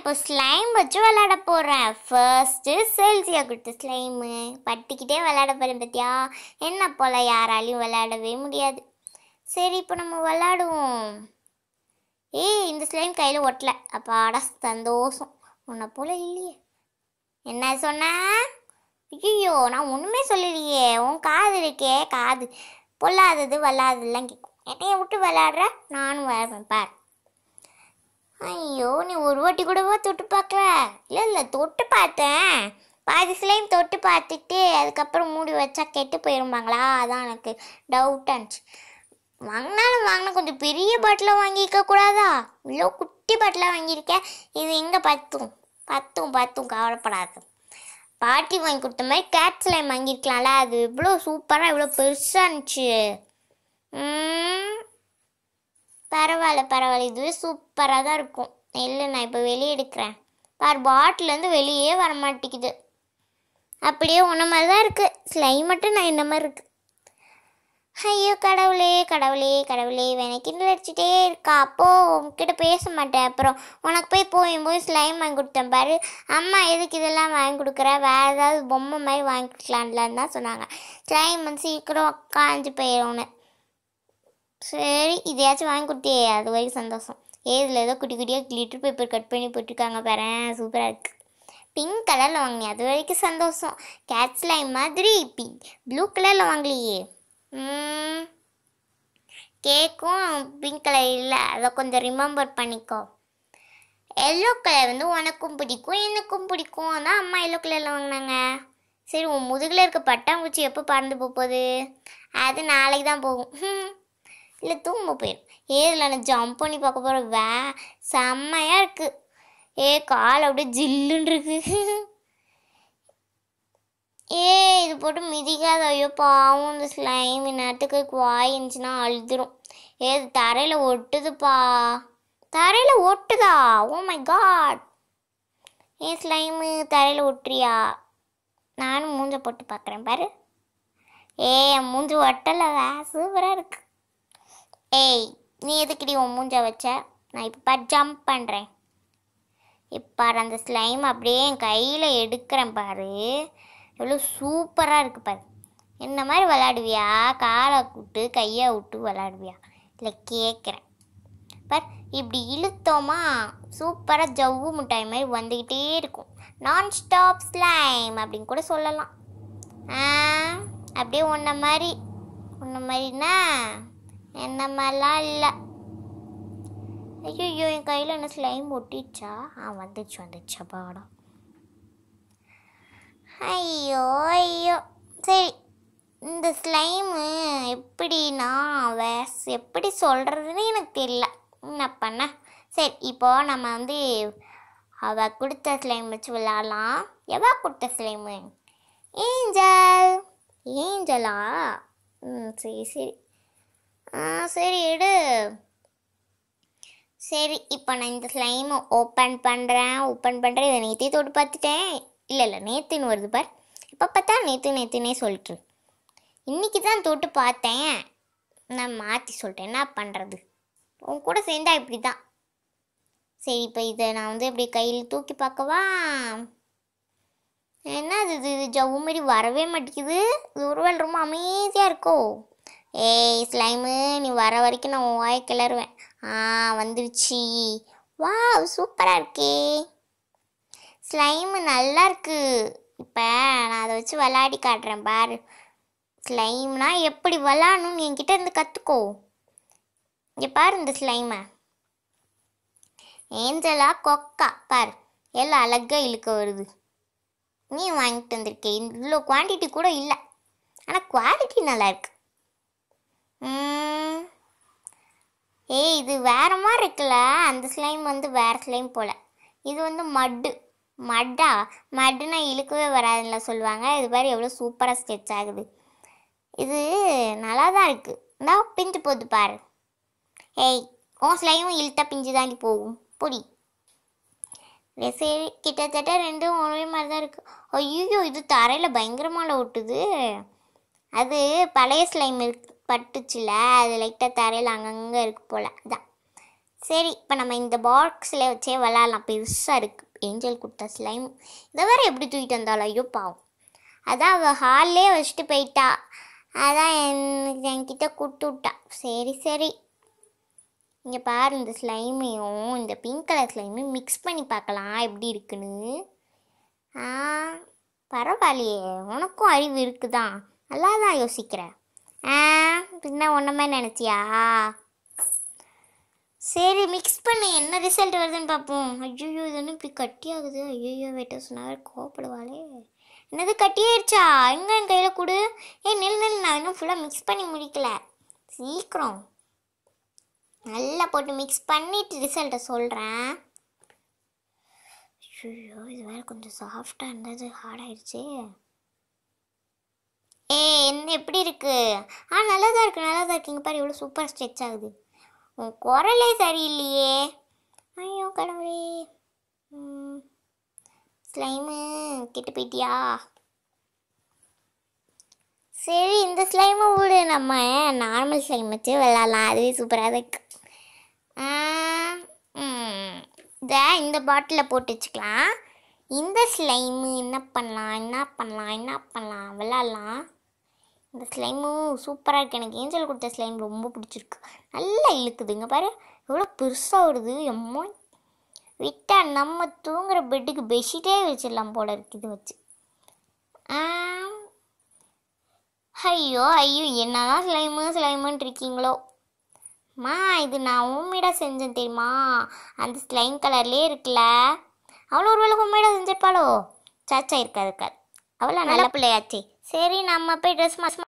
இப்போ ஸ்லைம் வச்சு விளாட போகிறேன் ஃபர்ஸ்ட்டு செல்சியா கொடுத்த ஸ்லைமு பட்டிக்கிட்டே விளாட போகிறேன் பத்தியா என்ன போல் யாராலையும் விளாடவே முடியாது சரி இப்போ நம்ம விளாடுவோம் ஏய் இந்த ஸ்லைம் கையில் ஒட்டலை அட சந்தோஷம் உன்னை போல் இல்லையே என்ன சொன்ன ஐயோ நான் ஒன்றுமே சொல்லலையே உன் காது இருக்கே காது பொல்லாதது விளாததுலாம் கேட்கும் என்னைய விட்டு விளாடுற நானும் விளாடுவேன் பார் ஐயோ நீ ஒரு வாட்டி கூடவா தொட்டு பார்க்கல இல்லை இல்லை தொட்டு பார்த்தேன் பாதி சிலையும் தொட்டு பார்த்துட்டு அதுக்கப்புறம் மூடி வச்சா கெட்டு போயிருப்பாங்களா அதான் எனக்கு டவுட் ஆச்சு வாங்கினாலும் வாங்கினா கொஞ்சம் பெரிய பாட்டிலாக வாங்கிக்க கூடாதா இவ்வளோ குட்டி பாட்டிலாக வாங்கியிருக்கேன் இது எங்கே பத்தும் பத்தும் பத்தும் கவலைப்படாது பாட்டி வாங்கி கொடுத்த மாதிரி கேட் ஸ்லைம் வாங்கியிருக்கலாம்ல அது இவ்வளோ சூப்பராக இவ்வளோ பெருசாக இருந்துச்சு பரவாயில்ல பரவாயில்ல இதுவே சூப்பராக தான் இருக்கும் இல்லை நான் இப்போ வெளியே எடுக்கிறேன் பார் பாட்டிலேருந்து வெளியே வரமாட்டேங்குது அப்படியே உன்ன மாதிரி தான் இருக்குது ஸ்லை மட்டும் நான் இந்த மாதிரி இருக்குது ஐயோ கடவுளே கடவுளே கடவுளே இவனை அடிச்சுட்டே இருக்கா அப்போ உங்ககிட்ட பேச மாட்டேன் அப்புறம் உனக்கு போய் போயும் போய் ஸ்லைம் வாங்கி கொடுத்தேன் பாரு அம்மா எதுக்கு இதெல்லாம் வாங்கி கொடுக்குற வேறு ஏதாவது பொம்மை மாதிரி வாங்கி கொடுக்கலான்லான்னு தான் சொன்னாங்க ஸ்லைம் வந்து சீக்கிரம் போயிடும் உன்னை சரி இதையாச்சும் வாங்கி கொடுத்தியே அது வரைக்கும் சந்தோஷம் ஏ இதில் ஏதோ குட்டி குட்டியாக கிளிட்டர் பேப்பர் கட் பண்ணி போட்டிருக்காங்க பாரு சூப்பராக இருக்குது பிங்க் கலரில் வாங்கி அது வரைக்கும் சந்தோஷம் கேட்ச் லைன் மாதிரி பிங்க் ப்ளூ கலரில் வாங்கலையே கேக்கும் பிங்க் கலர் இல்லை அதை கொஞ்சம் ரிமெம்பர் பண்ணிக்கோ எல்லோ கலர் வந்து உனக்கும் பிடிக்கும் எனக்கும் பிடிக்கும் அதான் அம்மா எல்லோ கலரில் வாங்கினாங்க சரி உன் முதுகில் இருக்க பட்டாம்பூச்சி எப்போ பறந்து போகுது அது நாளைக்கு தான் போகும் இல்லை தூங்க போயிடும் ஏரில் நான் ஜம்ப் பண்ணி பார்க்க போகிறேன் வே செம்மையாக இருக்குது ஏ கால் அப்படியே ஜில்லுன்றிருக்கு ஏ இது போட்டு மிதிக்காத ஐயோ பாவம் இந்த ஸ்லைம் நேரத்துக்கு வாய் இருந்துச்சுன்னா அழுதுரும் ஏ இது தரையில் ஒட்டுதுப்பா தரையில் ஒட்டுதா ஓ மை காட் ஏ ஸ்லைமு தரையில் ஒட்டுறியா நானும் மூஞ்ச போட்டு பார்க்குறேன் பாரு ஏ மூஞ்சி ஒட்டலை வே சூப்பராக இருக்குது ஏய் நீ எதுக்குடி உன் மூஞ்ச வச்ச நான் இப்போ ஜம்ப் பண்ணுறேன் இப்போ அந்த ஸ்லைம் அப்படியே என் கையில் எடுக்கிறேன் பாரு எவ்வளோ சூப்பராக இருக்குது பாரு என்ன மாதிரி விளாடுவியா காலை விட்டு கையை விட்டு விளாடுவியா இல்லை கேட்குறேன் பார் இப்படி இழுத்தோமா சூப்பராக ஜவ்வு மிட்டாய் மாதிரி வந்துக்கிட்டே இருக்கும் நான் ஸ்டாப் ஸ்லைம் அப்படின்னு கூட சொல்லலாம் அப்படியே உன்ன மாதிரி உன்ன மாதிரின்னா என்ன மாதிரிலாம் இல்லை ஐயோ என் கையில் என்ன ஸ்லைம் ஒட்டிச்சா ஆ வந்துச்சு வந்துச்சு அப்பாடா ஐயோ ஐயோ சரி இந்த ஸ்லைமு எப்படின்னா வே எப்படி சொல்கிறதுன்னு எனக்கு தெரியல என்ன பண்ண சரி இப்போது நம்ம வந்து அவ கொடுத்த ஸ்லைம் வச்சு விளாட்லாம் எவா கொடுத்த ஸ்லைமு ஏஞ்சல் ஏஞ்சலா ம் சரி சரி ஆ சரி எடு சரி இப்போ நான் இந்த ஸ்லைமை ஓப்பன் பண்ணுறேன் ஓப்பன் பண்ணுறேன் இதை நேற்றே தொட்டு பார்த்துட்டேன் இல்லை இல்லை நேற்றுன்னு வருது பார் இப்போ பார்த்தா நேற்று நேற்றுனே சொல்லிட்டு இன்றைக்கி தான் தொட்டு பார்த்தேன் நான் மாற்றி சொல்லிட்டேன் என்ன பண்ணுறது உன் கூட சேர்ந்தா இப்படி தான் சரி இப்போ இதை நான் வந்து இப்படி கையில் தூக்கி பார்க்கவா என்ன இது இது ஜவ்வு மாரி வரவே மாட்டேங்குது இது ஒருவேள் ரொம்ப அமைதியாக இருக்கோ ஏய் ஸ்லைமு நீ வர வரைக்கும் நான் வாய கிளறுவேன் ஆ வந்துருச்சு வா சூப்பராக இருக்கே ஸ்லைமு நல்லா இருக்கு இப்போ நான் அதை வச்சு விளாடி காட்டுறேன் பாரு ஸ்லைம்னா எப்படி விளாடணும்னு என்கிட்ட இருந்து கற்றுக்கோ இங்கே பாரு இந்த ஸ்லைமை ஏஞ்சலா கொக்கா பார் எல்லாம் அழகாக இழுக்க வருது நீ வாங்கிட்டு வந்திருக்கே இவ்வளோ குவான்டிட்டி கூட இல்லை ஆனால் குவாலிட்டி நல்லாயிருக்கு ஏய் இது வேற மாதிரி இருக்குல்ல அந்த ஸ்லைம் வந்து வேற ஸ்லைம் போல் இது வந்து மட்டு மட்டா மட்டுனா இழுக்கவே வராதுல சொல்லுவாங்க இது மாதிரி எவ்வளோ சூப்பராக ஸ்கெட்ச் ஆகுது இது நல்லா தான் இருக்குது இந்தா பிஞ்சு போது பாரு ஏய் உன் ஸ்லைமும் இழுத்தா பிஞ்சு தாண்டி போகும் பொடி சரி கிட்டத்தட்ட ரெண்டும் ஒரே மாதிரி தான் இருக்குது ஐயோ இது தரையில் பயங்கரமாக ஒட்டுது அது பழைய ஸ்லைம் இருக்குது பட்டுச்சுல அது லைட்டாக தரையில் அங்கங்கே இருக்கு போல் அதான் சரி இப்போ நம்ம இந்த பாக்ஸில் வச்சே விளாட்லாம் பெருசாக இருக்குது ஏஞ்சல் கொடுத்த ஸ்லைம் இதை வேறு எப்படி தூக்கிட்டு வந்தாலும் ஐயோ பாவம் அதான் அவள் ஹால்லே வச்சுட்டு போயிட்டா அதான் எனக்கு என்கிட்ட கொடுத்து விட்டா சரி சரி இங்கே பாரு இந்த ஸ்லைமையும் இந்த பிங்க் கலர் ஸ்லைமையும் மிக்ஸ் பண்ணி பார்க்கலாம் எப்படி இருக்குன்னு பரவாயில்லையே உனக்கும் அறிவு இருக்குதான் நல்லா தான் யோசிக்கிறேன் ஆ பின்ன ஒன்றுமே நினச்சியா சரி மிக்ஸ் பண்ணு என்ன ரிசல்ட் வருதுன்னு பார்ப்போம் ஐயோ இது ஒன்றும் இப்படி கட்டி ஆகுது ஐயோ வெட்ட சொன்னாவே கோவப்படுவாளே என்னது கட்டியாயிடுச்சா எங்கே என் கையில் கொடு ஏ நெல் நெல் நான் இன்னும் ஃபுல்லாக மிக்ஸ் பண்ணி முடிக்கல சீக்கிரம் நல்லா போட்டு மிக்ஸ் பண்ணிட்டு ரிசல்ட்டை சொல்கிறேன் ஐயோ இது வேறு கொஞ்சம் சாஃப்டாக இருந்தது ஹார்டாயிடுச்சு என்ன எப்படி இருக்குது ஆ நல்லா தான் இருக்குது நல்லா தான் இருக்குது பாரு இவ்வளோ சூப்பர் ஸ்ட்ரெச் ஆகுது உன் குரலே சரியில்லையே ஐயோ கடவுளே ஸ்லைமு கெட்டு போயிட்டியா சரி இந்த ஸ்லைமை விடு நம்ம நார்மல் ஸ்லைம் வச்சு விளாட்லாம் அதுவே சூப்பராக தான் இருக்கு இதை இந்த பாட்டிலில் போட்டு வச்சுக்கலாம் இந்த ஸ்லைமு என்ன பண்ணலாம் என்ன பண்ணலாம் என்ன பண்ணலாம் விளாட்லாம் இந்த ஸ்லைமும் சூப்பராக இருக்குது எனக்கு ஏஞ்சல் கொடுத்த ஸ்லைம் ரொம்ப பிடிச்சிருக்கு நல்லா இழுக்குதுங்க பாரு எவ்வளோ பெருசாக வருது எம்மோ விட்டால் நம்ம தூங்குகிற பெட்டுக்கு பெட்ஷீட்டே வச்சிடலாம் போல இருக்கு இது வச்சு ஐயோ ஐயோ என்னதான் ஸ்லைமு ஸ்லைமுன்ட்டு இருக்கீங்களோ மா இது நான் ஹோம்மேடாக செஞ்சேன் தெரியுமா அந்த ஸ்லைம் கலர்லேயே இருக்குல்ல அவ்வளோ ஒரு வேலை ஹோம்மேடாக செஞ்சிருப்பாளோ சாச்சா இருக்காது இருக்காது அவ்வளோ நல்ல பிள்ளையாச்சே சரி நம்ம போய் ட்ரெஸ் மாசம்